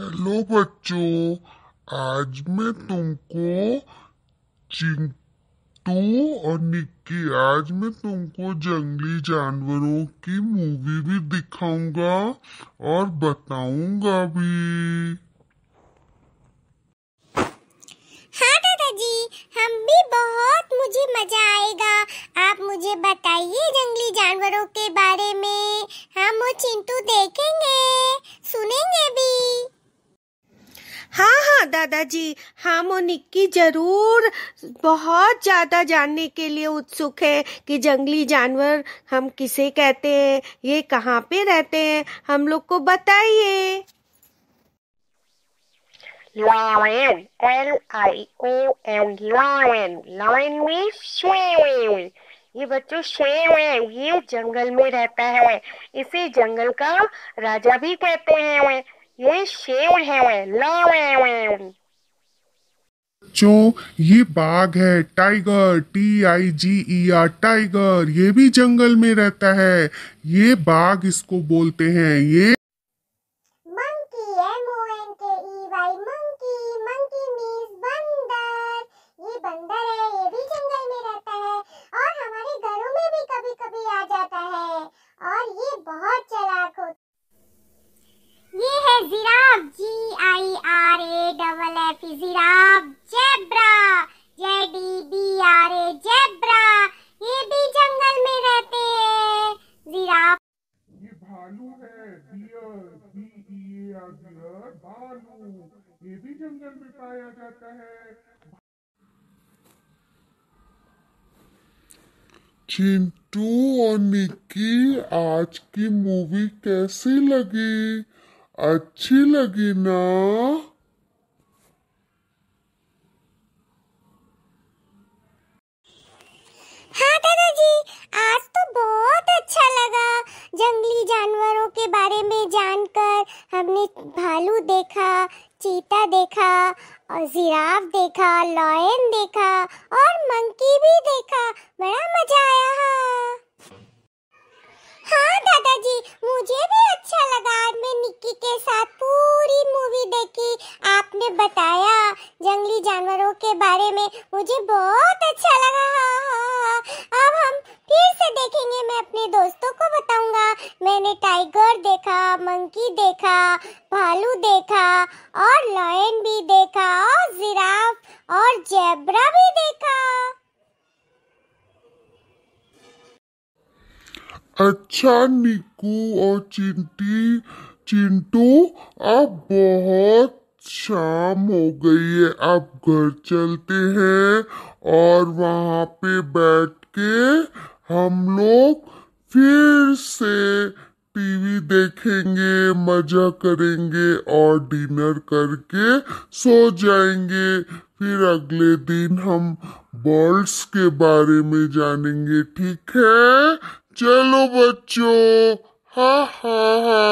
Hello बच्चों आज मैं तुमको चिंटू और निक्की आज मैं तुमको जंगली जानवरों की मूवी भी दिखाऊंगा और बताऊंगा भी हाँ दादाजी हम भी बहुत मुझे मजा आएगा आप मुझे बताइए जंगली जानवरों के बारे में हम हाँ, वो चिंटू देखे दादाजी हम हाँ, और निक्की जरूर बहुत ज़्यादा जानने के लिए उत्सुक है कि जंगली जानवर हम किसे कहते हैं ये कहाँ पे रहते हैं हम लोग को बताइए lion l i o n lion lion में swim ये बच्चों शेर है ये जंगल में रहता है इसे जंगल का राजा भी कहते हैं बच्चों ये बाघ है tiger T I G E R tiger ये भी जंगल में रहता है ये बाघ इसको बोलते हैं ये giraffe zebra b r a zebra ये भी जंगल में रहते हैं जिराफ ये भालू है ई आर e e भालू ये भी जंगल में पाया जाता है चिंटू और निक्की आज की मूवी कैसी लगी अच्छी लगी ना जंगली जानवरों के बारे में जानकर हमने भालू देखा चीता देखा और जिराफ देखा लॉयन देखा और मंकी भी देखा बड़ा मजा आया हा। हाँ दादाजी मुझे भी अच्छा लगा आज मैं निक्की के साथ पूरी मूवी देखी आपने बताया जंगली जानवरों के बारे में मुझे बहुत अच्छा लगा हाँ हाँ हाँ अब हम फिर से मैंने टाइगर देखा मंकी देखा भालू देखा और लायन भी देखा और जिराफ और जेब्रा भी देखा अच्छा निकू और चिंटी चिंटू अब बहुत शाम हो गई है अब घर चलते हैं और वहाँ पे बैठ के हम लोग फिर से टीवी देखेंगे मजा करेंगे और डिनर करके सो जाएंगे फिर अगले दिन हम बॉल्स के बारे में जानेंगे ठीक है चलो बच्चों हा हा हा